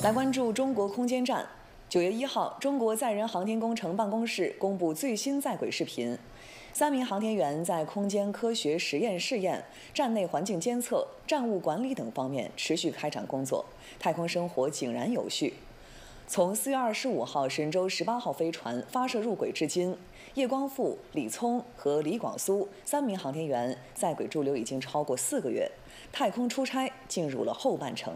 来关注中国空间站。九月一号，中国载人航天工程办公室公布最新在轨视频，三名航天员在空间科学实验试验、站内环境监测、站务管理等方面持续开展工作，太空生活井然有序。从四月二十五号神舟十八号飞船发射入轨至今，叶光富、李聪和李广苏三名航天员在轨驻留已经超过四个月，太空出差进入了后半程。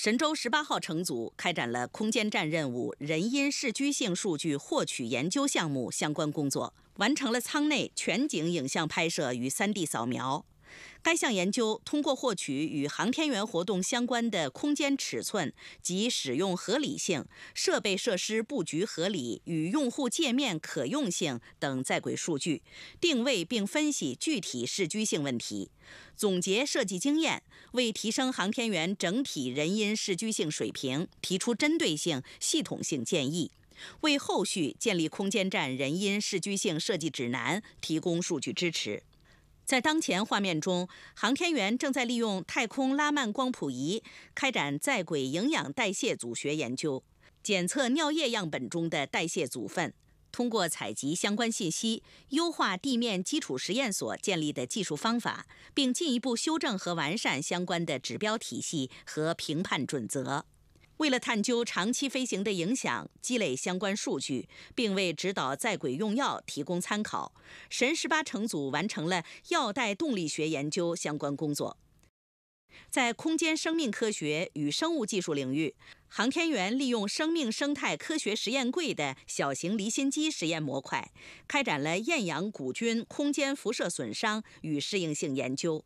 神舟十八号乘组开展了空间站任务人因视居性数据获取研究项目相关工作，完成了舱内全景影像拍摄与 3D 扫描。该项研究通过获取与航天员活动相关的空间尺寸及使用合理性、设备设施布局合理与用户界面可用性等在轨数据，定位并分析具体适居性问题，总结设计经验，为提升航天员整体人因适居性水平提出针对性、系统性建议，为后续建立空间站人因适居性设计指南提供数据支持。在当前画面中，航天员正在利用太空拉曼光谱仪开展在轨营养代谢组学研究，检测尿液样本中的代谢组分。通过采集相关信息，优化地面基础实验所建立的技术方法，并进一步修正和完善相关的指标体系和评判准则。为了探究长期飞行的影响，积累相关数据，并为指导在轨用药提供参考，神十八乘组完成了药代动力学研究相关工作。在空间生命科学与生物技术领域，航天员利用生命生态科学实验柜的小型离心机实验模块，开展了厌氧古菌空间辐射损伤与适应性研究。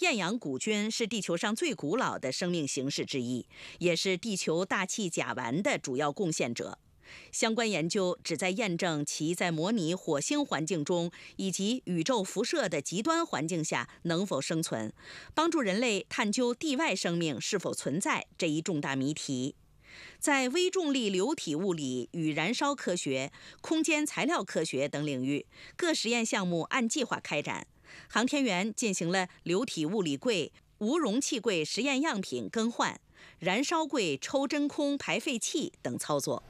厌氧古菌是地球上最古老的生命形式之一，也是地球大气甲烷的主要贡献者。相关研究旨在验证其在模拟火星环境中以及宇宙辐射的极端环境下能否生存，帮助人类探究地外生命是否存在这一重大谜题。在微重力流体物理与燃烧科学、空间材料科学等领域，各实验项目按计划开展。航天员进行了流体物理柜、无容器柜实验样品更换、燃烧柜抽真空、排废气等操作。